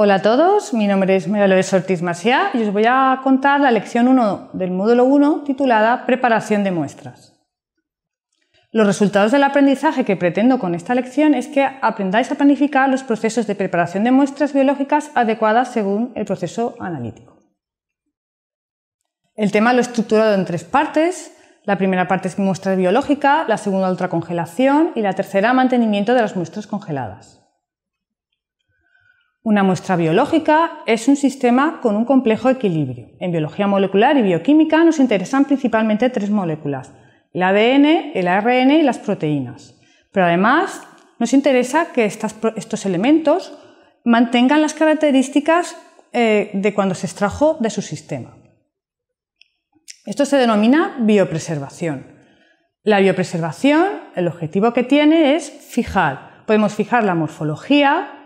Hola a todos, mi nombre es María López Ortiz y os voy a contar la lección 1 del módulo 1 titulada Preparación de muestras. Los resultados del aprendizaje que pretendo con esta lección es que aprendáis a planificar los procesos de preparación de muestras biológicas adecuadas según el proceso analítico. El tema lo he estructurado en tres partes. La primera parte es muestra biológica, la segunda ultracongelación y la tercera mantenimiento de las muestras congeladas. Una muestra biológica es un sistema con un complejo equilibrio. En biología molecular y bioquímica nos interesan principalmente tres moléculas, el ADN, el ARN y las proteínas. Pero además nos interesa que estos elementos mantengan las características eh, de cuando se extrajo de su sistema. Esto se denomina biopreservación. La biopreservación, el objetivo que tiene es fijar. Podemos fijar la morfología,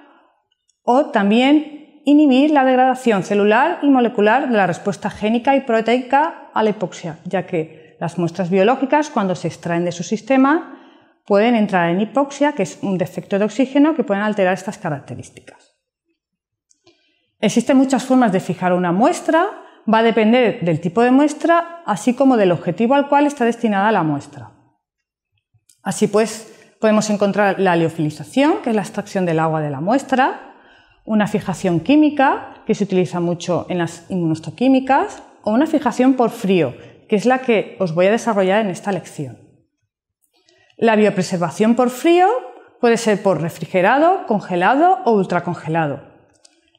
o también inhibir la degradación celular y molecular de la respuesta génica y proteica a la hipoxia, ya que las muestras biológicas cuando se extraen de su sistema pueden entrar en hipoxia, que es un defecto de oxígeno que pueden alterar estas características. Existen muchas formas de fijar una muestra, va a depender del tipo de muestra, así como del objetivo al cual está destinada la muestra. Así pues, podemos encontrar la liofilización, que es la extracción del agua de la muestra, una fijación química, que se utiliza mucho en las inmunostoquímicas, o una fijación por frío, que es la que os voy a desarrollar en esta lección. La biopreservación por frío puede ser por refrigerado, congelado o ultracongelado.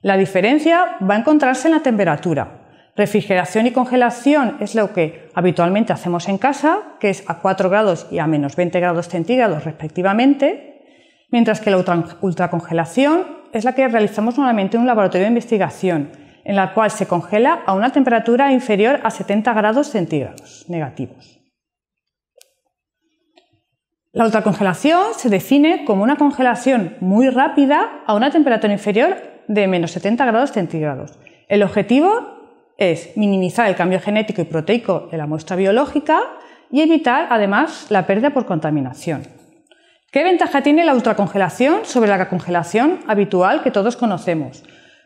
La diferencia va a encontrarse en la temperatura. Refrigeración y congelación es lo que habitualmente hacemos en casa, que es a 4 grados y a menos 20 grados centígrados respectivamente, mientras que la ultracongelación es la que realizamos normalmente en un laboratorio de investigación, en la cual se congela a una temperatura inferior a 70 grados centígrados negativos. La ultracongelación se define como una congelación muy rápida a una temperatura inferior de menos 70 grados centígrados. El objetivo es minimizar el cambio genético y proteico de la muestra biológica y evitar además la pérdida por contaminación. ¿Qué ventaja tiene la ultracongelación sobre la congelación habitual que todos conocemos?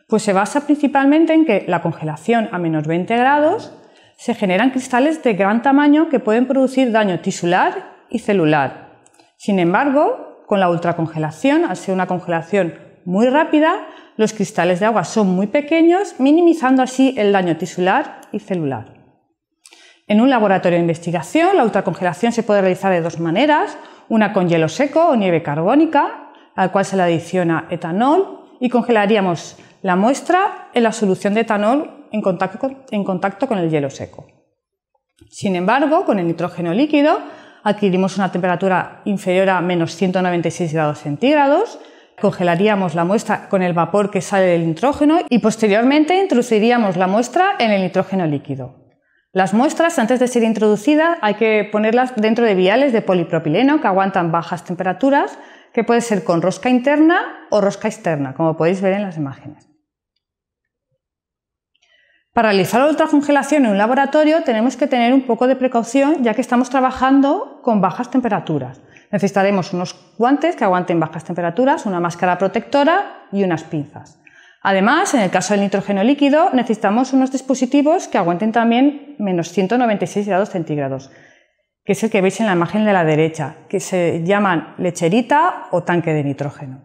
Pues se basa principalmente en que la congelación a menos 20 grados se generan cristales de gran tamaño que pueden producir daño tisular y celular. Sin embargo, con la ultracongelación, al ser una congelación muy rápida, los cristales de agua son muy pequeños, minimizando así el daño tisular y celular. En un laboratorio de investigación, la ultracongelación se puede realizar de dos maneras, una con hielo seco o nieve carbónica, al cual se le adiciona etanol y congelaríamos la muestra en la solución de etanol en contacto con, en contacto con el hielo seco. Sin embargo, con el nitrógeno líquido adquirimos una temperatura inferior a menos 196 grados centígrados, congelaríamos la muestra con el vapor que sale del nitrógeno y posteriormente introduciríamos la muestra en el nitrógeno líquido. Las muestras, antes de ser introducidas, hay que ponerlas dentro de viales de polipropileno que aguantan bajas temperaturas, que puede ser con rosca interna o rosca externa, como podéis ver en las imágenes. Para realizar la ultracongelación en un laboratorio tenemos que tener un poco de precaución ya que estamos trabajando con bajas temperaturas. Necesitaremos unos guantes que aguanten bajas temperaturas, una máscara protectora y unas pinzas. Además, en el caso del nitrógeno líquido, necesitamos unos dispositivos que aguanten también menos 196 grados centígrados, que es el que veis en la imagen de la derecha, que se llaman lecherita o tanque de nitrógeno.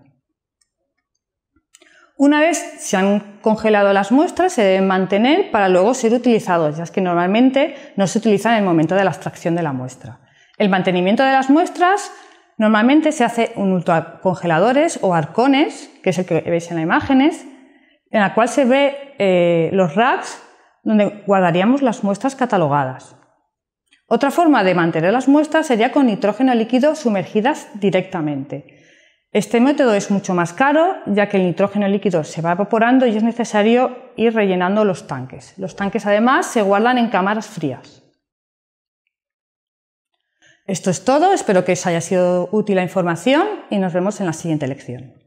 Una vez se han congelado las muestras, se deben mantener para luego ser utilizados, ya que normalmente no se utilizan en el momento de la extracción de la muestra. El mantenimiento de las muestras normalmente se hace en ultracongeladores o arcones, que es el que veis en las imágenes, en la cual se ve eh, los racks donde guardaríamos las muestras catalogadas. Otra forma de mantener las muestras sería con nitrógeno líquido sumergidas directamente. Este método es mucho más caro ya que el nitrógeno líquido se va evaporando y es necesario ir rellenando los tanques. Los tanques además se guardan en cámaras frías. Esto es todo, espero que os haya sido útil la información y nos vemos en la siguiente lección.